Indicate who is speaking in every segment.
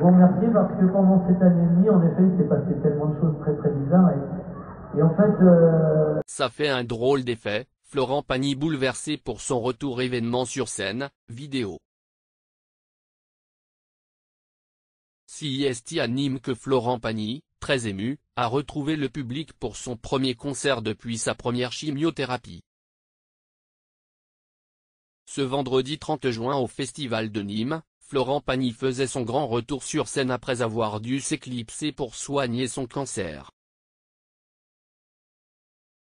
Speaker 1: vous parce que pendant cette année et en effet, il s'est passé tellement de choses très très bizarres. Et, en fait... Euh, Ça fait un drôle d'effet, Florent Pagny bouleversé pour son retour événement sur scène, vidéo. CIST anime que Florent Pagny, très ému, a retrouvé le public pour son premier concert depuis sa première chimiothérapie. Ce vendredi 30 juin au Festival de Nîmes, Florent Pagny faisait son grand retour sur scène après avoir dû s'éclipser pour soigner son cancer.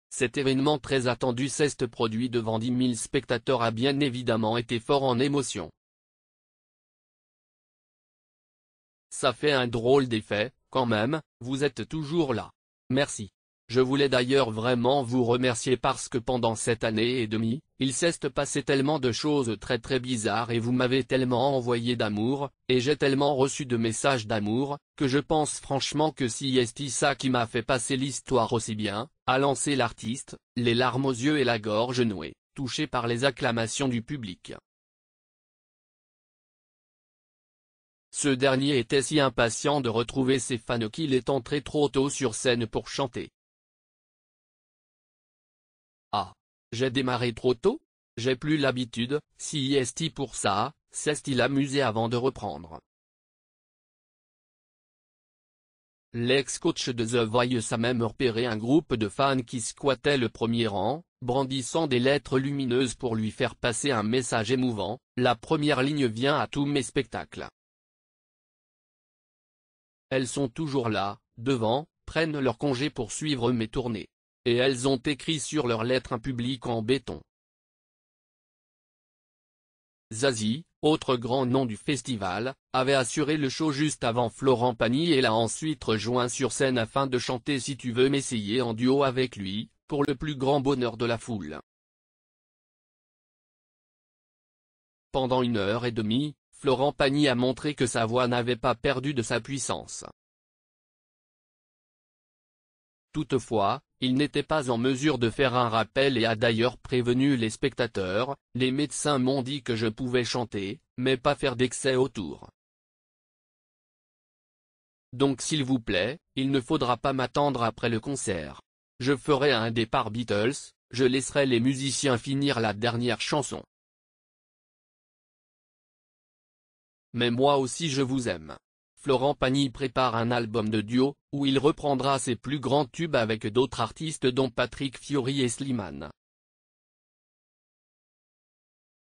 Speaker 1: Cet événement très attendu s'est produit devant 10 000 spectateurs a bien évidemment été fort en émotion. Ça fait un drôle d'effet, quand même, vous êtes toujours là. Merci. Je voulais d'ailleurs vraiment vous remercier parce que pendant cette année et demie, il s'est passé tellement de choses très très bizarres et vous m'avez tellement envoyé d'amour, et j'ai tellement reçu de messages d'amour, que je pense franchement que si est ça qui m'a fait passer l'histoire aussi bien, a lancé l'artiste, les larmes aux yeux et la gorge nouée, touché par les acclamations du public. Ce dernier était si impatient de retrouver ses fans qu'il est entré trop tôt sur scène pour chanter. Ah. J'ai démarré trop tôt J'ai plus l'habitude, si est-il pour ça, cest il amusé avant de reprendre. L'ex-coach de The Voice a même repéré un groupe de fans qui squattait le premier rang, brandissant des lettres lumineuses pour lui faire passer un message émouvant, la première ligne vient à tous mes spectacles. Elles sont toujours là, devant, prennent leur congé pour suivre mes tournées et elles ont écrit sur leurs lettres un public en béton. Zazie, autre grand nom du festival, avait assuré le show juste avant Florent Pagny et l'a ensuite rejoint sur scène afin de chanter Si tu veux m'essayer en duo avec lui, pour le plus grand bonheur de la foule. Pendant une heure et demie, Florent Pagny a montré que sa voix n'avait pas perdu de sa puissance. Toutefois, il n'était pas en mesure de faire un rappel et a d'ailleurs prévenu les spectateurs, les médecins m'ont dit que je pouvais chanter, mais pas faire d'excès autour. Donc s'il vous plaît, il ne faudra pas m'attendre après le concert. Je ferai un départ Beatles, je laisserai les musiciens finir la dernière chanson. Mais moi aussi je vous aime. Florent Pagny prépare un album de duo, où il reprendra ses plus grands tubes avec d'autres artistes dont Patrick Fiori et Slimane.